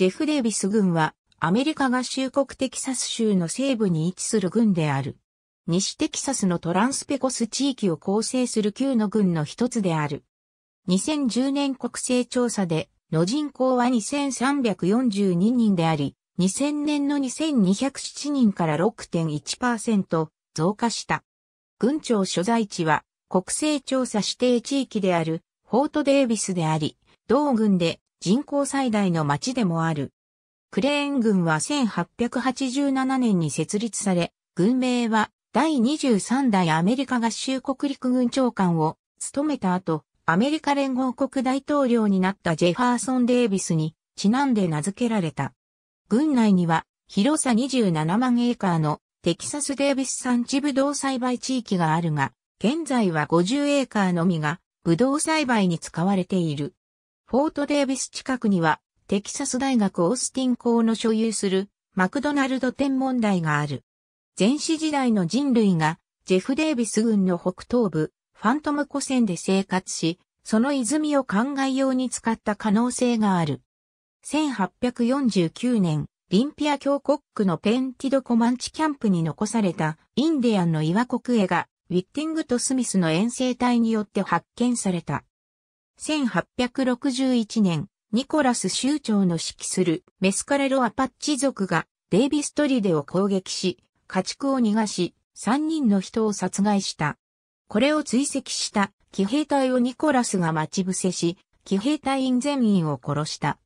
ジェフ・デイビス軍は、アメリカ合衆国テキサス州の西部に位置する軍である。西テキサスのトランスペコス地域を構成する旧の軍の一つである。2010年国勢調査で、の人口は2342人であり、2000年の2207人から6.1%増加した。軍庁所在地は国勢調査指定地域であるフォートデイビスであり、同軍で人口最大の町でもある。クレーン軍は1887年に設立され、軍名は第23代アメリカ合衆国陸軍長官を務めた後、アメリカ連合国大統領になったジェファーソン・デイビスにちなんで名付けられた。軍内には広さ27万エーカーのテキサス・デイビス産地ブドウ栽培地域があるが、現在は50エーカーのみがブドウ栽培に使われている。フォートデイビス近くには、テキサス大学オースティン校の所有するマクドナルド天文台がある。前史時代の人類がジェフ・デイビス軍の北東部、ファントム湖線で生活し、その泉を灌漑用に使った可能性がある。1849年、リンピア峡国区のペンティドコマンチキャンプに残されたインディアンの岩国絵がウィッティングとスミスの遠征隊によって発見された。1861年、ニコラス州長の指揮するメスカレロアパッチ族がデイビストリデを攻撃し、家畜を逃がし、3人の人を殺害した。これを追跡した騎兵隊をニコラスが待ち伏せし、騎兵隊員全員を殺した。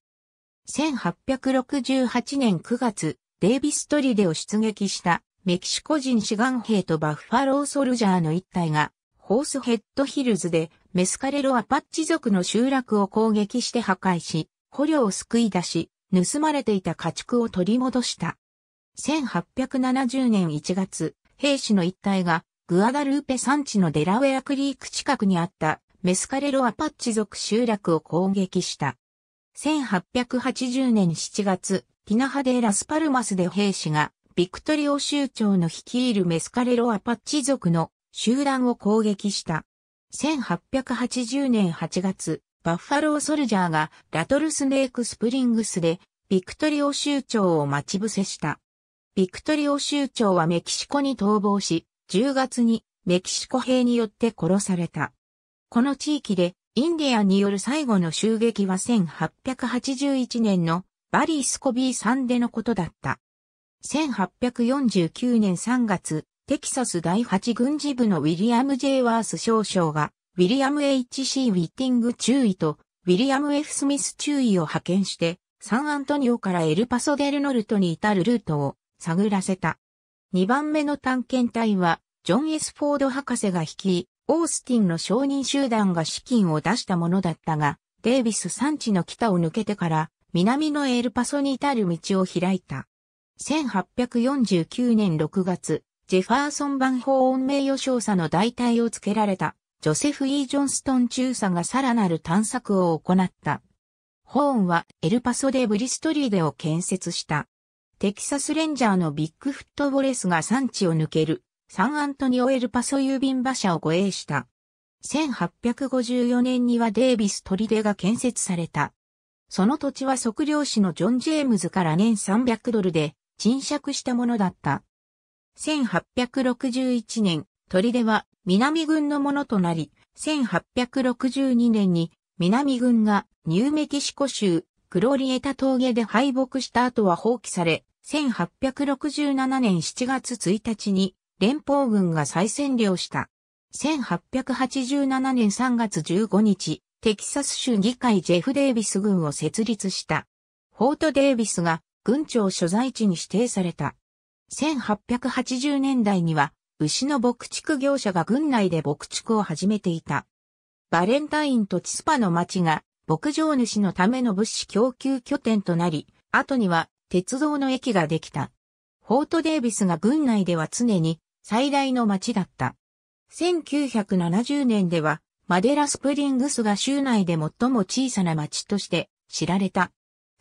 1868年9月、デイビストリデを出撃したメキシコ人志願兵とバッファローソルジャーの一隊が、ホースヘッドヒルズでメスカレロアパッチ族の集落を攻撃して破壊し、捕虜を救い出し、盗まれていた家畜を取り戻した。1870年1月、兵士の一隊がグアダルーペ山地のデラウェアクリーク近くにあったメスカレロアパッチ族集落を攻撃した。1880年7月、ピナハデーラスパルマスで兵士がビクトリオ州長の率いるメスカレロアパッチ族の集団を攻撃した。1880年8月、バッファローソルジャーがラトルスネークスプリングスでビクトリオ州長を待ち伏せした。ビクトリオ州長はメキシコに逃亡し、10月にメキシコ兵によって殺された。この地域でインディアンによる最後の襲撃は1881年のバリー・スコビーサンデのことだった。1849年3月、テキサス第8軍事部のウィリアム・ジェイワース少将が、ウィリアム・ H.C. ウィッティング注意と、ウィリアム・ F. スミス注意を派遣して、サンアントニオからエルパソデルノルトに至るルートを探らせた。2番目の探検隊は、ジョン・ S・ フォード博士が率い、オースティンの承認集団が資金を出したものだったが、デイビス山地の北を抜けてから、南のエルパソに至る道を開いた。1849年6月、ジェファーソン・バンホーン名誉少佐の代替を付けられた、ジョセフ・イー・ジョンストン中佐がさらなる探索を行った。ホーンはエルパソでブリストリーデを建設した。テキサスレンジャーのビッグフット・ウォレスが産地を抜けるサンアントニオ・エルパソ郵便馬車を護衛した。1854年にはデービス・トリデが建設された。その土地は測量士のジョン・ジェームズから年300ドルで賃借したものだった。1861年、砦は南軍のものとなり、1862年に南軍がニューメキシコ州クロリエタ峠で敗北した後は放棄され、1867年7月1日に連邦軍が再占領した。1887年3月15日、テキサス州議会ジェフ・デイビス軍を設立した。フォート・デイビスが軍庁所在地に指定された。1880年代には、牛の牧畜業者が軍内で牧畜を始めていた。バレンタインとチスパの町が、牧場主のための物資供給拠点となり、後には鉄道の駅ができた。フォートデービスが軍内では常に最大の町だった。1970年では、マデラスプリングスが州内で最も小さな町として知られた。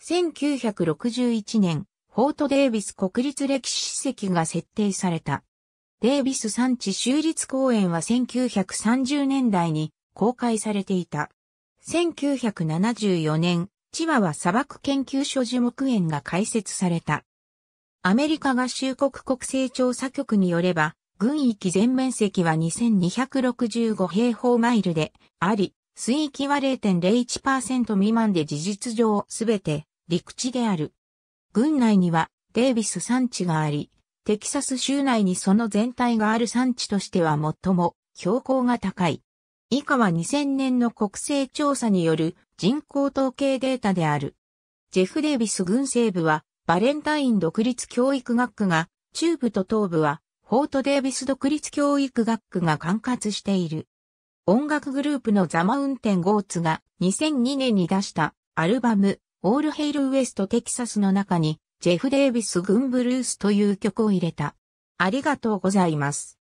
1961年、フォート・デイビス国立歴史史跡が設定された。デイビス産地州立公園は1930年代に公開されていた。1974年、チワワ砂漠研究所樹木園が開設された。アメリカ合衆国国勢調査局によれば、軍域全面積は2265平方マイルであり、水域は0.01%未満で事実上すべて陸地である。郡内にはデイビス山地があり、テキサス州内にその全体がある山地としては最も標高が高い。以下は2000年の国勢調査による人口統計データである。ジェフ・デイビス軍西部はバレンタイン独立教育学区が、中部と東部はフォート・デイビス独立教育学区が管轄している。音楽グループのザ・マウンテン・ゴーツが2002年に出したアルバムオールヘイルウエストテキサスの中に、ジェフ・デイビス・グンブルースという曲を入れた。ありがとうございます。